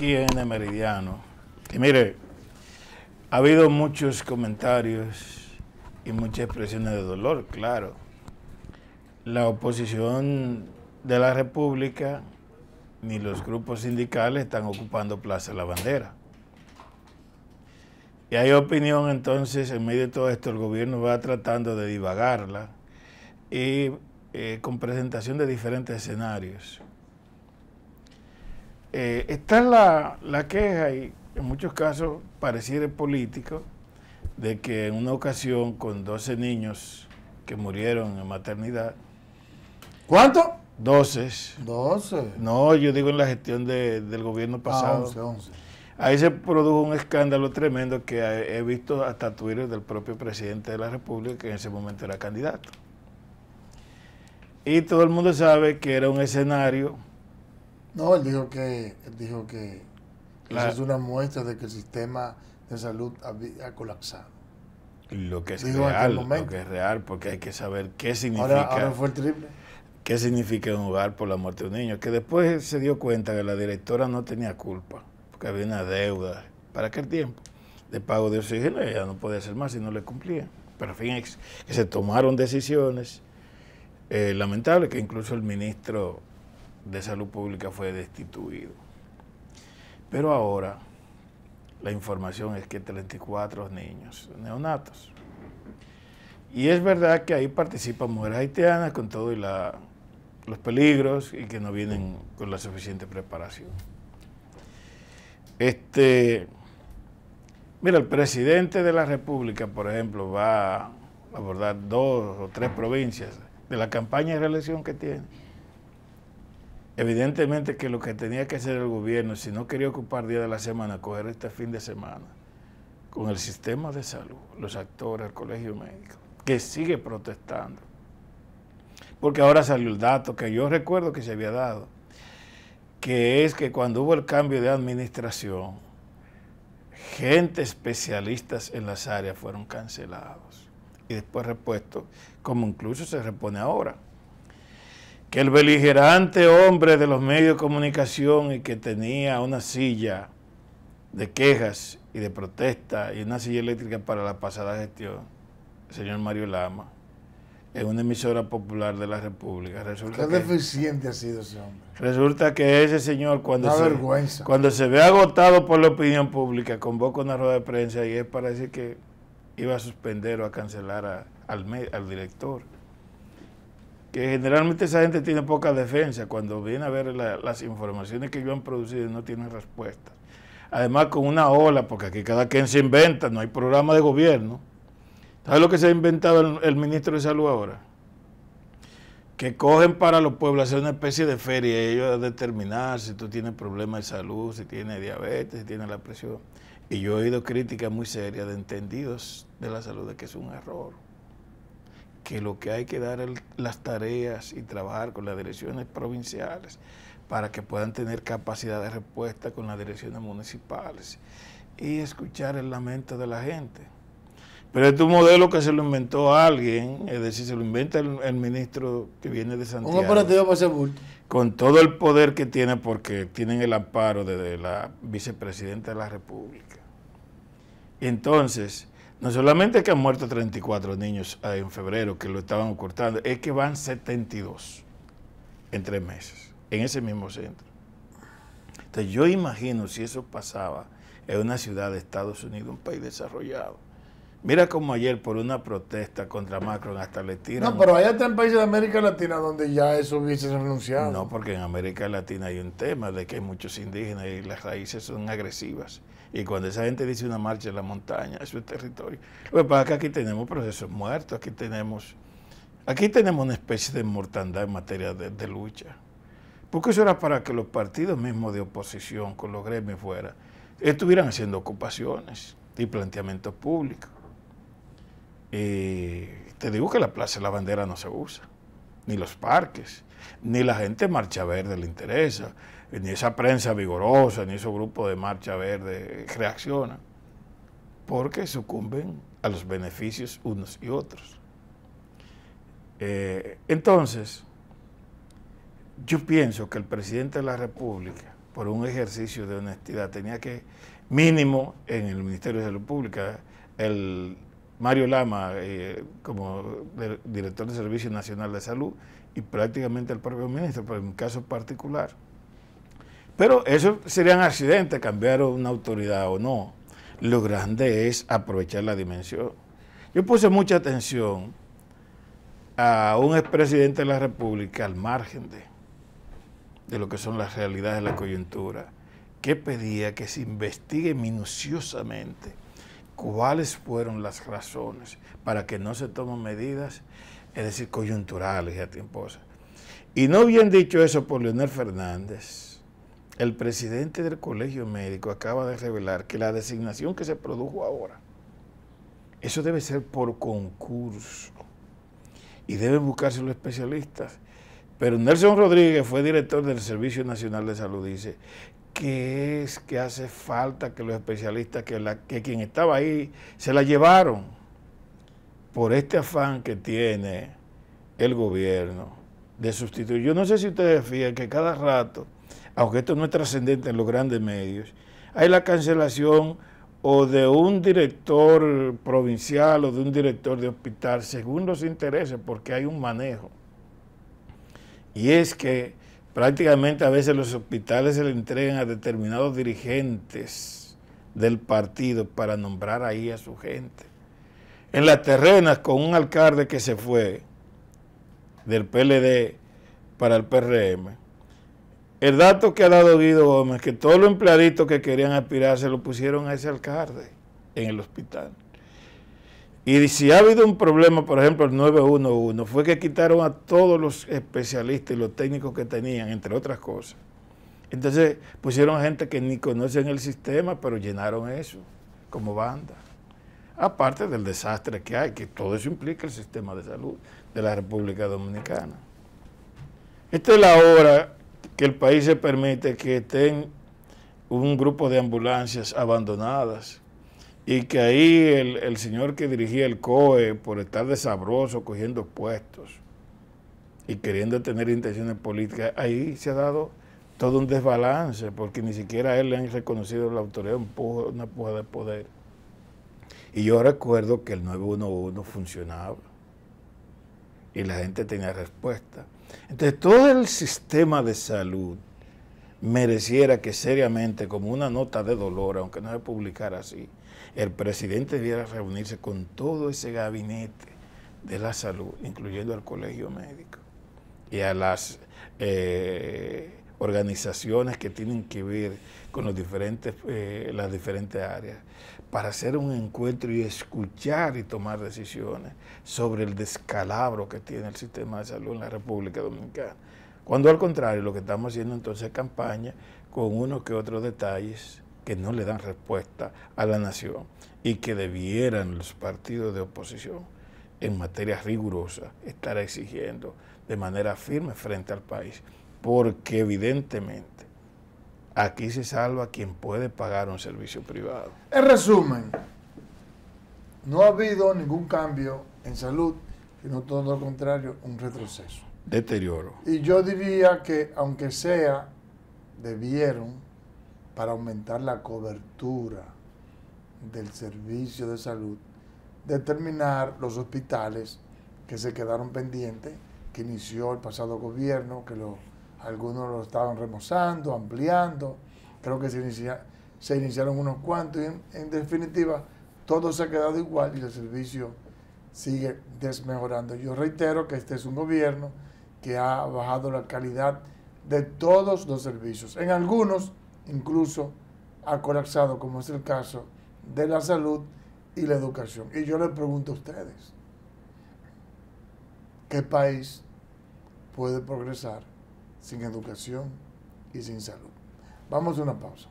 aquí en el Meridiano. Y mire, ha habido muchos comentarios y muchas expresiones de dolor, claro. La oposición de la República ni los grupos sindicales están ocupando Plaza La Bandera. Y hay opinión entonces, en medio de todo esto, el gobierno va tratando de divagarla y eh, con presentación de diferentes escenarios. Eh, esta es la, queja y en muchos casos pareciera político de que en una ocasión con 12 niños que murieron en maternidad. ¿Cuánto? 12. 12. No, yo digo en la gestión del gobierno ah, pasado. Ah, 11, 11. Ahí se produjo un escándalo tremendo que he visto hasta Twitter del propio presidente de la República, que en ese momento era candidato. Y todo el mundo sabe que era un escenario no, él dijo que, él dijo que es una muestra de que el sistema de salud ha, colapsado lo que es real, lo que es real, porque hay que saber qué significa. Ahora, fue triple. ¿Qué significa un hogar por la muerte de un niño? Que después se dio cuenta que la directora no tenía culpa, porque había una deuda para aquel tiempo de pago de oxígeno, ella no podía hacer más si no le cumplía. Pero al fin, que se tomaron decisiones eh, lamentables, que incluso el ministro de Salud Pública fue destituido. Pero ahora la información es que 34 niños neonatos. Y es verdad que ahí participan mujeres haitianas con todos los peligros y que no vienen con la suficiente preparación. Este, mira, el presidente de la República, por ejemplo, va a abordar dos o tres provincias de la campaña de reelección que tiene Evidentemente que lo que tenía que hacer el gobierno, si no quería ocupar día de la semana, coger este fin de semana con el sistema de salud, los actores, el colegio médico, que sigue protestando. Porque ahora salió el dato que yo recuerdo que se había dado, que es que cuando hubo el cambio de administración, gente especialistas en las áreas fueron cancelados y después repuesto, como incluso se repone ahora que el beligerante hombre de los medios de comunicación y que tenía una silla de quejas y de protesta y una silla eléctrica para la pasada gestión, el señor Mario Lama, en una emisora popular de la República. Resulta Qué que, deficiente ha sido ese hombre. Resulta que ese señor, cuando se, cuando se ve agotado por la opinión pública, convoca una rueda de prensa y es para decir que iba a suspender o a cancelar al director que generalmente esa gente tiene poca defensa. Cuando viene a ver las informaciones que ellos han producido y no tienen respuesta. Además con una ola, porque aquí cada quien se inventa, no hay programa de gobierno. ¿Sabes lo que se ha inventado el, ministro de Salud ahora? Que cogen para los pueblos hacer una especie de feria y ellos a determinar si tú tienes problemas de salud, si tienes diabetes, si tienes la presión. Y yo he oído críticas muy serias de entendidos de la salud de que es un error que lo que hay que dar el las tareas y trabajar con las direcciones provinciales para que puedan tener capacidad de respuesta con las direcciones municipales y escuchar el lamento de la gente. Pero este es un modelo que se lo inventó alguien, es decir, se lo inventa el, ministro que viene de Santiago. Con todo el poder que tiene, porque tienen el amparo de la vicepresidenta de la República. Entonces, no solamente que han muerto 34 niños en febrero que lo estaban ocultando, es que van 72 en tres meses, en ese mismo centro. Entonces yo imagino si eso pasaba en una ciudad de Estados Unidos, un país desarrollado, Mira como ayer por una protesta contra Macron hasta le tiran. No, pero allá en países de América Latina donde ya eso hubiese renunciado. No, porque en América Latina hay un tema de que hay muchos indígenas y las raíces son agresivas. Y cuando esa gente dice una marcha en la montaña, eso es territorio. Lo que pasa es que aquí tenemos procesos muertos, aquí tenemos, aquí tenemos una especie de mortandad en materia de lucha. Porque eso era para que los partidos mismos de oposición, con los gremios fuera, estuvieran haciendo ocupaciones y planteamientos públicos. Y eh, te digo que la Plaza de la Bandera no se usa, ni los parques, ni la gente marcha verde le interesa, ni esa prensa vigorosa, ni ese grupo de marcha verde reacciona, porque sucumben a los beneficios unos y otros. Eh, entonces, yo pienso que el presidente de la República, por un ejercicio de honestidad, tenía que, mínimo en el Ministerio de Salud Pública, el Mario Lama eh, como director de Servicio Nacional de Salud y prácticamente el propio ministro, pero en un caso particular. Pero eso sería un accidente, cambiar una autoridad o no. Lo grande es aprovechar la dimensión. Yo puse mucha atención a un expresidente de la República al margen de, de lo que son las realidades de la coyuntura, que pedía que se investigue minuciosamente cuáles fueron las razones para que no se tomen medidas, es decir, coyunturales y atemposas. Y no bien dicho eso por Leonel Fernández, el presidente del Colegio Médico acaba de revelar que la designación que se produjo ahora, eso debe ser por concurso y deben buscarse los especialistas. Pero Nelson Rodríguez fue director del Servicio Nacional de Salud, dice que es que hace falta que los especialistas, que, la, que quien estaba ahí, se la llevaron por este afán que tiene el gobierno de sustituir. Yo no sé si ustedes fijan que cada rato, aunque esto no es trascendente en los grandes medios, hay la cancelación o de un director provincial o de un director de hospital, según los intereses, porque hay un manejo. Y es que Prácticamente a veces los hospitales se le entregan a determinados dirigentes del partido para nombrar ahí a su gente. En las terrenas con un alcalde que se fue del PLD para el PRM. El dato que ha dado Guido Gómez, que todos los empleaditos que querían aspirar se lo pusieron a ese alcalde en el hospital. Y si ha habido un problema, por ejemplo, el 911, fue que quitaron a todos los especialistas y los técnicos que tenían, entre otras cosas. Entonces pusieron gente que ni conocen el sistema, pero llenaron eso como banda. Aparte del desastre que hay, que todo eso implica el sistema de salud de la República Dominicana. Esta es la hora que el país se permite que estén un grupo de ambulancias abandonadas, y que ahí el, señor que dirigía el COE, por estar desabroso, cogiendo puestos y queriendo tener intenciones políticas, ahí se ha dado todo un desbalance, porque ni siquiera a él le han reconocido la autoridad, una puja de poder. Y yo recuerdo que el 911 funcionaba y la gente tenía respuesta. Entonces todo el sistema de salud mereciera que seriamente, como una nota de dolor, aunque no se publicara así, el presidente debiera reunirse con todo ese gabinete de la salud, incluyendo al colegio médico y a las eh, organizaciones que tienen que ver con los eh, las diferentes áreas, para hacer un encuentro y escuchar y tomar decisiones sobre el descalabro que tiene el sistema de salud en la República Dominicana. Cuando al contrario, lo que estamos haciendo entonces es campaña con unos que otros detalles que no le dan respuesta a la nación y que debieran los partidos de oposición en materia rigurosa estar exigiendo de manera firme frente al país, porque evidentemente aquí se salva quien puede pagar un servicio privado. En resumen, no ha habido ningún cambio en salud, sino todo lo contrario, un retroceso. Deterioro. Y yo diría que aunque sea, debieron para aumentar la cobertura del servicio de salud, determinar los hospitales que se quedaron pendientes, que inició el pasado gobierno, que algunos lo estaban remozando, ampliando, creo que se, iniciaron unos cuantos y en, definitiva todo se ha quedado igual y el servicio sigue desmejorando. Yo reitero que este es un gobierno que ha bajado la calidad de todos los servicios. En algunos incluso ha colapsado, como es el caso de la salud y la educación. Y yo les pregunto a ustedes, ¿qué país puede progresar sin educación y sin salud? Vamos a una pausa.